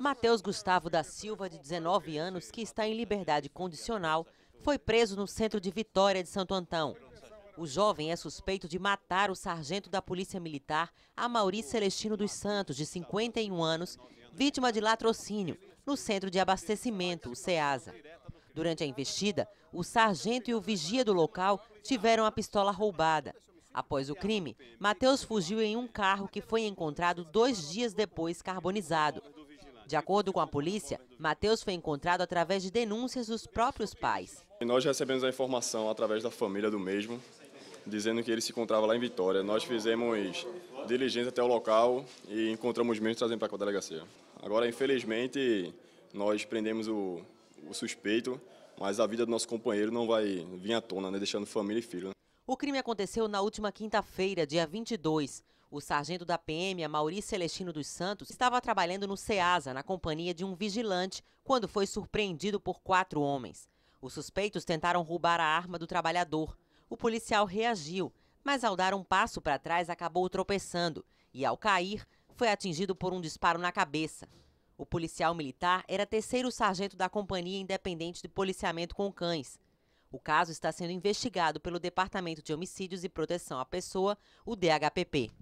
Matheus Gustavo da Silva, de 19 anos, que está em liberdade condicional, foi preso no centro de Vitória de Santo Antão. O jovem é suspeito de matar o sargento da Polícia Militar, Amauri Celestino dos Santos, de 51 anos, vítima de latrocínio, no centro de abastecimento, o CEASA. Durante a investida, o sargento e o vigia do local tiveram a pistola roubada. Após o crime, Mateus fugiu em um carro que foi encontrado dois dias depois carbonizado. De acordo com a polícia, Mateus foi encontrado através de denúncias dos próprios pais. Nós recebemos a informação através da família do mesmo, dizendo que ele se encontrava lá em Vitória. Nós fizemos diligência até o local e encontramos mesmo trazendo para a delegacia. Agora, infelizmente, nós prendemos o, o suspeito, mas a vida do nosso companheiro não vai vir à tona, né? deixando família e filho. Né? O crime aconteceu na última quinta-feira, dia 22. O sargento da PM, a Maurício Celestino dos Santos, estava trabalhando no CEASA, na companhia de um vigilante, quando foi surpreendido por quatro homens. Os suspeitos tentaram roubar a arma do trabalhador. O policial reagiu, mas ao dar um passo para trás acabou tropeçando e, ao cair, foi atingido por um disparo na cabeça. O policial militar era terceiro sargento da Companhia Independente de Policiamento com Cães. O caso está sendo investigado pelo Departamento de Homicídios e Proteção à Pessoa, o DHPP.